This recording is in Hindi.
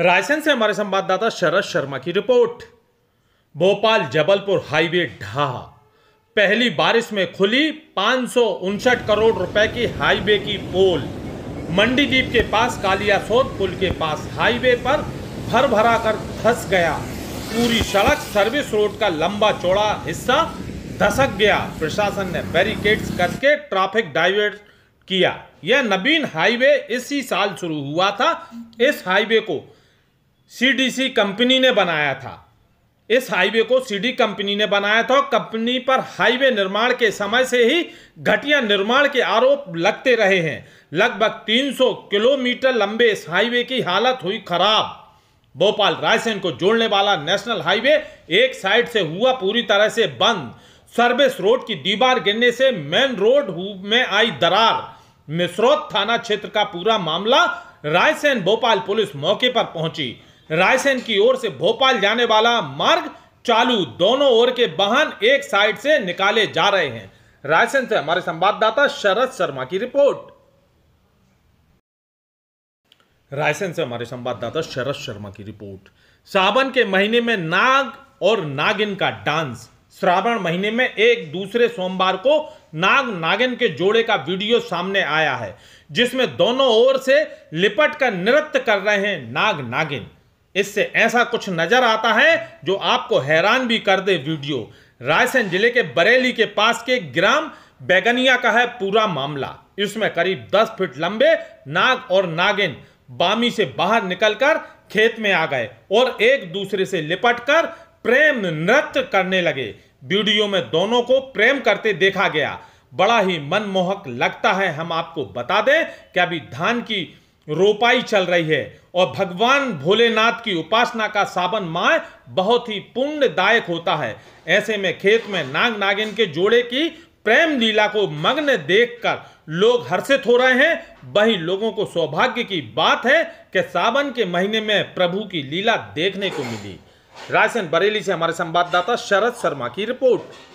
रायसेन से हमारे संवाददाता शरद शर्मा की रिपोर्ट भोपाल जबलपुर हाईवे ढहा पहली बारिश में खुली पांच करोड़ रुपए की हाईवे की पोल मंडीदीप के पास कालियासोत पुल के पास हाईवे पर भर भरा कर धस गया पूरी सड़क सर्विस रोड का लंबा चौड़ा हिस्सा धसक गया प्रशासन ने बैरिकेड्स करके ट्रैफिक डाइवर्ट किया यह नवीन हाईवे इसी साल शुरू हुआ था इस हाईवे को सीडीसी कंपनी ने बनाया था इस हाईवे को सीडी कंपनी ने बनाया था कंपनी पर हाईवे निर्माण के समय से ही घटिया निर्माण के आरोप लगते रहे हैं लगभग 300 किलोमीटर लंबे इस हाईवे की हालत हुई खराब भोपाल रायसेन को जोड़ने वाला नेशनल हाईवे एक साइड से हुआ पूरी तरह से बंद सर्विस रोड की दीवार गिरने से मेन रोड में आई दरार मिश्रोत थाना क्षेत्र का पूरा मामला रायसेन भोपाल पुलिस मौके पर पहुंची रायसेन की ओर से भोपाल जाने वाला मार्ग चालू दोनों ओर के वाहन एक साइड से निकाले जा रहे हैं रायसेन से हमारे संवाददाता शरद शर्मा की रिपोर्ट रायसेन से हमारे संवाददाता शरद शर्मा की रिपोर्ट सावन के महीने में नाग और नागिन का डांस श्रावण महीने में एक दूसरे सोमवार को नाग नागिन के जोड़े का वीडियो सामने आया है जिसमें दोनों ओर से लिपट कर नृत्य कर रहे हैं नाग नागिन इससे ऐसा कुछ नजर आता है जो आपको हैरान भी कर दे वीडियो रायसेन जिले के बरेली के पास के ग्राम बैगनिया का है पूरा मामला इसमें करीब 10 फीट लंबे नाग और नागिन बामी से बाहर निकलकर खेत में आ गए और एक दूसरे से लिपटकर प्रेम नृत्य करने लगे वीडियो में दोनों को प्रेम करते देखा गया बड़ा ही मनमोहक लगता है हम आपको बता दें कि अभी धान की रोपाई चल रही है और भगवान भोलेनाथ की उपासना का सावन माह बहुत ही पुण्यदायक होता है ऐसे में खेत में नाग नागिन के जोड़े की प्रेम लीला को मग्न देखकर लोग हर्षित हो रहे हैं वही लोगों को सौभाग्य की बात है कि सावन के महीने में प्रभु की लीला देखने को मिली रायसेन बरेली से हमारे संवाददाता शरद शर्मा की रिपोर्ट